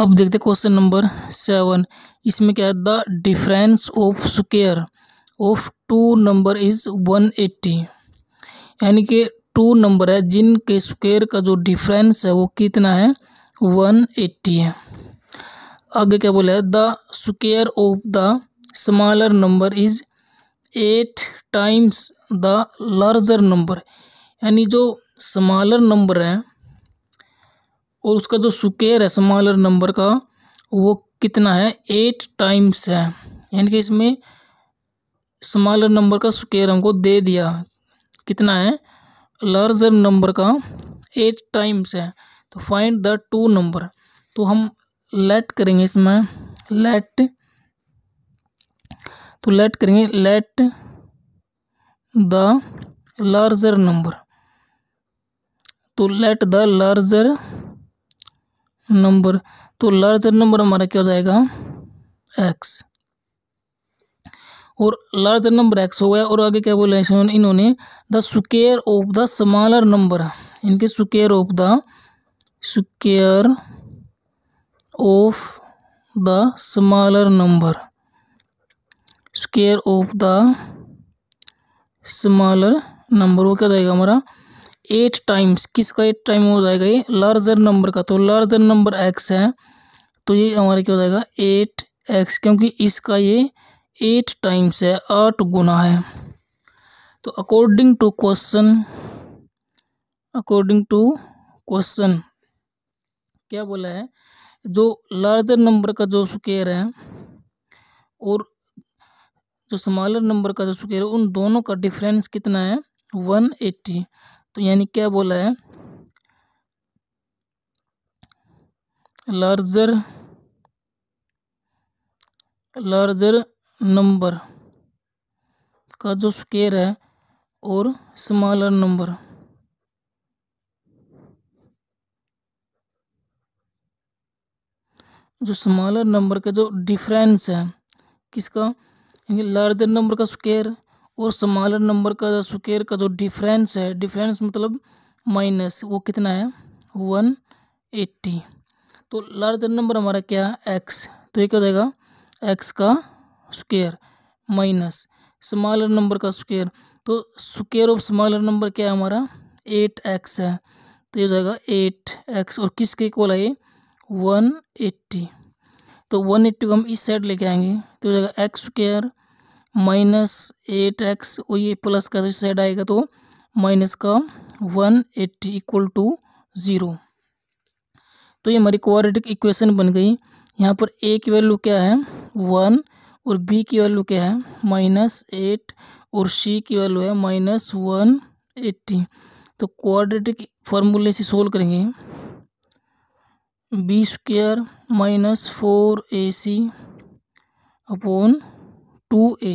अब देखते question number seven इसमें क्या है the difference of square of two number is one eighty यानी कि टू नंबर है जिनके स्क्वेयर का जो डिफरेंस है वो कितना है वन एट्टी है आगे क्या बोला है the square of the smaller number is eight times the larger number यानी जो स्मॉलर नंबर है और उसका जो सुकेयर है स्मॉलर नंबर का वो कितना है एट टाइम्स है यानी कि इसमें स्मॉलर नंबर का सुकेयर हमको दे दिया कितना है लार्जर नंबर का एट टाइम्स है तो फाइंड द टू नंबर तो हम लेट करेंगे इसमें लेट तो लेट करेंगे लेट द लार्जर नंबर तो लेट द लार्जर नंबर तो लार्जर नंबर हमारा क्या हो जाएगा एक्स और लार्जर नंबर एक्स हो गया और आगे क्या बोले इन्होंने the square of the smaller number इनके square of the square of the smaller number square of the smaller number वो क्या जाएगा हमारा एट टाइम्स किसका एट टाइम हो जाएगा ये लार्जर नंबर का तो लार्जर नंबर एक्स है तो ये हमारा क्या हो जाएगा एट एक्स क्योंकि इसका ये एट टाइम्स है आठ गुना है तो according to question according to question क्या बोला है जो लार्जर नंबर का जो स्केयर है और जो स्मॉलर नंबर का जो स्केयर है उन दोनों का डिफरेंस कितना है वन एट्टी तो यानी क्या बोला है लार्जर लार्जर नंबर का जो स्केयर है और स्मॉलर नंबर जो स्मॉलर नंबर का जो डिफरेंस है किसका लार्जर नंबर का स्केयर और स्मॉलर नंबर का स्क्वेयर का जो डिफरेंस है डिफरेंस मतलब माइनस वो कितना है वन एट्टी तो लार्जर नंबर हमारा क्या है एक्स तो ये क्या हो जाएगा एक्स का स्क्वेयर माइनस समालर नंबर का स्क्वेयर तो स्क्वेयर ऑफ स्मॉलर नंबर क्या है हमारा एट एक्स है तो ये हो जाएगा एट एक्स और किसके इक्वल है ये वन एट्टी तो वन एट्टी को हम इस साइड लेके आएंगे तो हो जाएगा X square minus eight X और ये प्लस का तो साइड आएगा तो माइनस का one eighty equal to zero तो ये हमारी कोऑर्डिनेट इक्वेशन बन गई यहाँ पर ए की वैल्यू क्या है वन और बी की वैल्यू क्या है माइनस एट और सी की वैल्यू है माइनस वन एट्टी तो कोऑर्डिनेटिक फॉर्मूले से सोल्व करेंगे B square minus four A C upon two A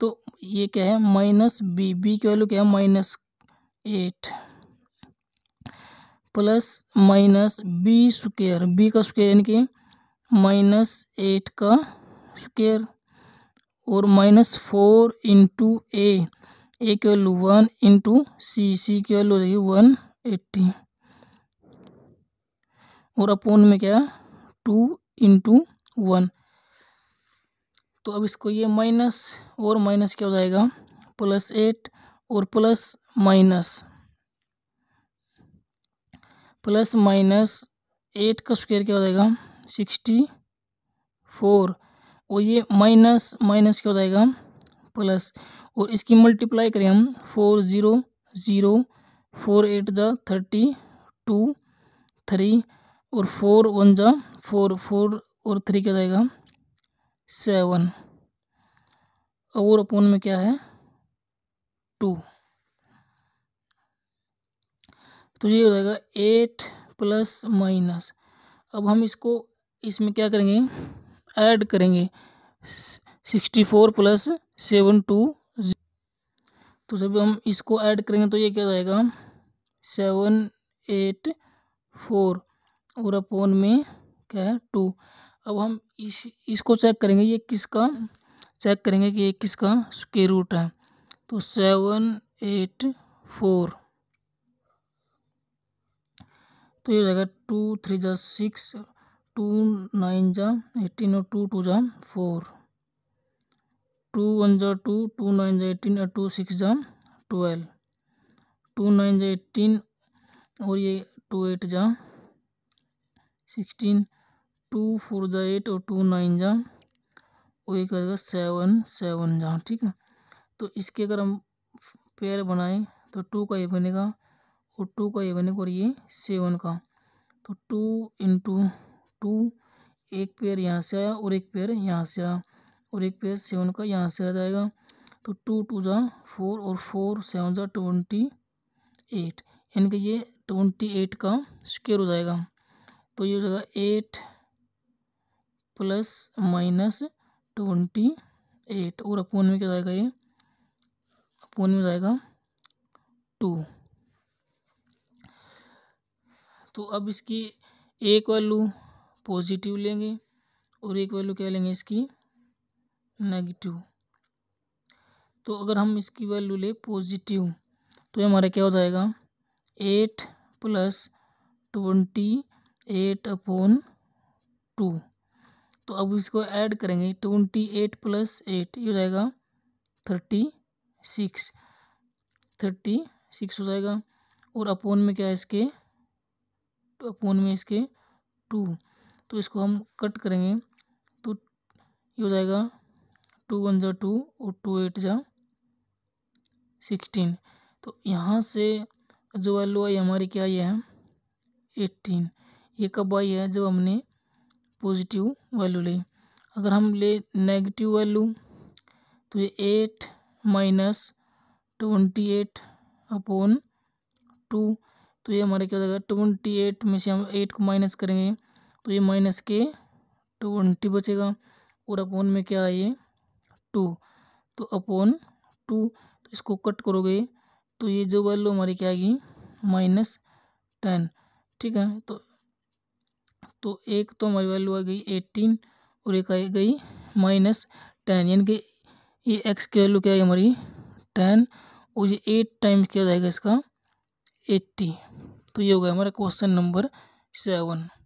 तो ये क्या है माइनस बी बी की वैल्यू क्या है minus eight plus minus B स्क्र बी का स्क्वेयर यानी कि माइनस एट का स्क्वेयर और minus four into A A की value one into C C की वैल्यू रहेगी वन एट्टी और अपोन में क्या टू इंटू वन तो अब इसको ये माइनस और माइनस क्या हो जाएगा प्लस एट और plus minus plus minus eight का स्क्वायर क्या हो जाएगा सिक्सटी फोर और ये माइनस माइनस क्या हो जाएगा प्लस और इसकी मल्टीप्लाई करें हम four zero zero four eight जा थर्टी टू थ्री और फोर वन जा फोर फोर और थ्री क्या जाएगा सेवन और अपोन में क्या है टू तो ये हो जाएगा एट प्लस माइनस अब हम इसको इसमें क्या करेंगे ऐड करेंगे sixty four plus seven two तो जब हम इसको ऐड करेंगे तो ये क्या जाएगा सेवन एट फोर और अपोन में क्या है टू अब हम इस इसको चेक करेंगे ये किसका चेक करेंगे कि ये किसका स्क्वेयर रूट है तो सेवन एट फोर तो ये रहेगा टू थ्री जा सिक्स टू नाइन जा एटीन और टू टू जा फोर टू वन जा टू टू नाइन जा एटीन और टू सिक्स जा ट्वेल्व टू नाइन जा एटीन और ये टू एट जा सिक्सटीन टू फोर ज़ा एट और टू नाइन ज़ा और एक करेगा सेवन सेवन ज़ा ठीक है तो इसके अगर हम पेयर बनाएं तो टू का ये बनेगा और टू का ये बनेगा और ये सेवन का तो टू इंटू टू एक पेयर यहाँ से आया और एक पेयर यहाँ से आया और एक पेयर सेवन का यहाँ से आ जाएगा तो टू टू ज़ा फोर और फोर सेवन ज़ा ट्वेंटी एट यानी कि ये ट्वेंटी एट का स्क्वेयर हो जाएगा तो ये हो जाएगा eight plus minus twenty eight और अपोन में क्या जाएगा ये अपोन में जाएगा टू तो अब इसकी एक वैल्यू पॉजिटिव लेंगे और एक वैल्यू क्या लेंगे इसकी नेगेटिव तो अगर हम इसकी वैल्यू ले पॉजिटिव तो ये हमारा क्या हो जाएगा eight plus twenty eight upon two तो अब इसको ऐड करेंगे ट्वेंटी एट प्लस एट ये हो जाएगा थर्टी सिक्स थर्टी सिक्स हो जाएगा और अपोन में क्या है इसके तो अपोन में इसके टू तो इसको हम कट करेंगे तो ये हो जाएगा टू वन जा टू और टू एट जा सिक्सटीन तो यहाँ से जो वैल्यू आई हमारी क्या ये है एट्टीन ये कब आई है जब हमने पॉजिटिव वैल्यू लें अगर हम ले नेगेटिव वैल्यू तो ये eight minus twenty eight upon two तो ये हमारा क्या हो जाएगा ट्वेंटी एट में से हम एट को माइनस करेंगे तो ये माइनस के ट्वेंटी बचेगा और अपॉन में क्या है ये टू तो अपॉन टू तो इसको कट करोगे तो ये जो वैल्यू हमारी क्या आएगी माइनस टेन ठीक है तो तो एक तो हमारी वैल्यू आ गई एटीन और एक आ गई माइनस टेन यानी कि ये एक्स की वैल्यू क्या है हमारी टेन और ये एट टाइम्स क्या जाएगा इसका एट्टी तो ये हो गया हमारा क्वेश्चन नंबर सेवन